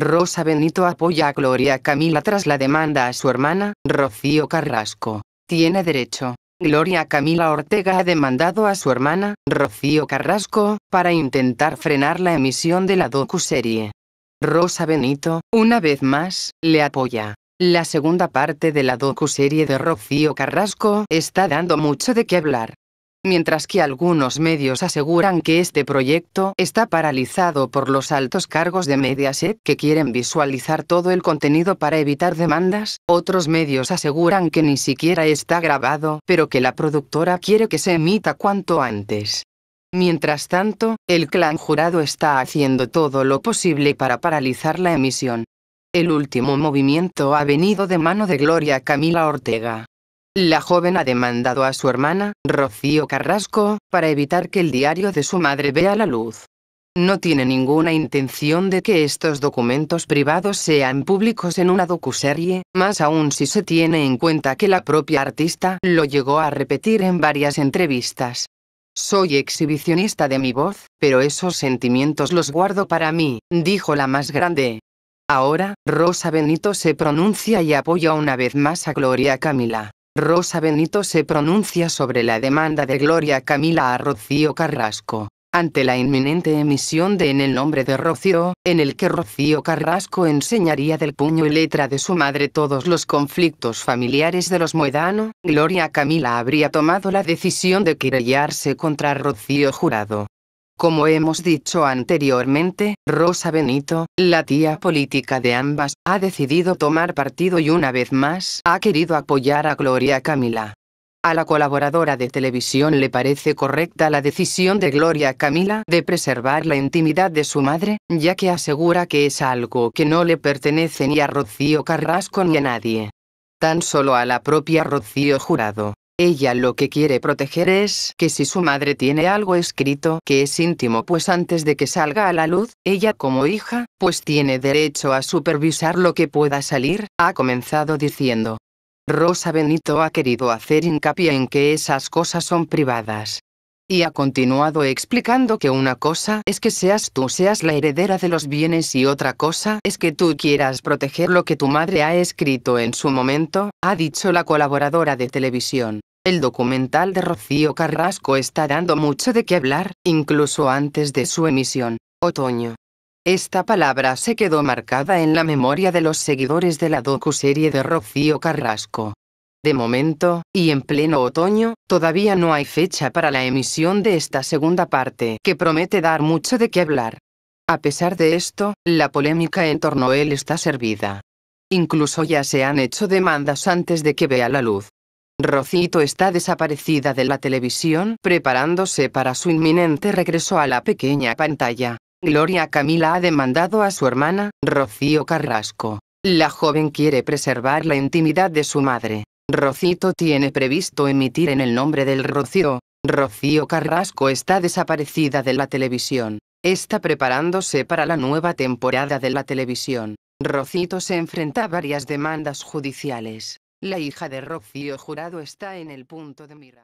Rosa Benito apoya a Gloria Camila tras la demanda a su hermana, Rocío Carrasco. Tiene derecho. Gloria Camila Ortega ha demandado a su hermana, Rocío Carrasco, para intentar frenar la emisión de la docuserie. Rosa Benito, una vez más, le apoya. La segunda parte de la docuserie de Rocío Carrasco está dando mucho de qué hablar mientras que algunos medios aseguran que este proyecto está paralizado por los altos cargos de Mediaset que quieren visualizar todo el contenido para evitar demandas, otros medios aseguran que ni siquiera está grabado, pero que la productora quiere que se emita cuanto antes. Mientras tanto, el clan jurado está haciendo todo lo posible para paralizar la emisión. El último movimiento ha venido de mano de Gloria Camila Ortega. La joven ha demandado a su hermana, Rocío Carrasco, para evitar que el diario de su madre vea la luz. No tiene ninguna intención de que estos documentos privados sean públicos en una docuserie, más aún si se tiene en cuenta que la propia artista lo llegó a repetir en varias entrevistas. Soy exhibicionista de mi voz, pero esos sentimientos los guardo para mí, dijo la más grande. Ahora, Rosa Benito se pronuncia y apoya una vez más a Gloria Camila. Rosa Benito se pronuncia sobre la demanda de Gloria Camila a Rocío Carrasco, ante la inminente emisión de En el nombre de Rocío, en el que Rocío Carrasco enseñaría del puño y letra de su madre todos los conflictos familiares de los Moedano, Gloria Camila habría tomado la decisión de querellarse contra Rocío Jurado, como hemos dicho anteriormente, Rosa Benito, la tía política de ambas, ha decidido tomar partido y una vez más ha querido apoyar a Gloria Camila. A la colaboradora de televisión le parece correcta la decisión de Gloria Camila de preservar la intimidad de su madre, ya que asegura que es algo que no le pertenece ni a Rocío Carrasco ni a nadie. Tan solo a la propia Rocío Jurado. Ella lo que quiere proteger es que si su madre tiene algo escrito que es íntimo pues antes de que salga a la luz, ella como hija, pues tiene derecho a supervisar lo que pueda salir, ha comenzado diciendo. Rosa Benito ha querido hacer hincapié en que esas cosas son privadas y ha continuado explicando que una cosa es que seas tú seas la heredera de los bienes y otra cosa es que tú quieras proteger lo que tu madre ha escrito en su momento, ha dicho la colaboradora de televisión. El documental de Rocío Carrasco está dando mucho de qué hablar, incluso antes de su emisión. Otoño. Esta palabra se quedó marcada en la memoria de los seguidores de la docuserie de Rocío Carrasco. De momento, y en pleno otoño, todavía no hay fecha para la emisión de esta segunda parte, que promete dar mucho de qué hablar. A pesar de esto, la polémica en torno a él está servida. Incluso ya se han hecho demandas antes de que vea la luz. Rocito está desaparecida de la televisión, preparándose para su inminente regreso a la pequeña pantalla. Gloria Camila ha demandado a su hermana, Rocío Carrasco. La joven quiere preservar la intimidad de su madre. Rocito tiene previsto emitir en el nombre del Rocío. Rocío Carrasco está desaparecida de la televisión. Está preparándose para la nueva temporada de la televisión. Rocito se enfrenta a varias demandas judiciales. La hija de Rocío Jurado está en el punto de mira.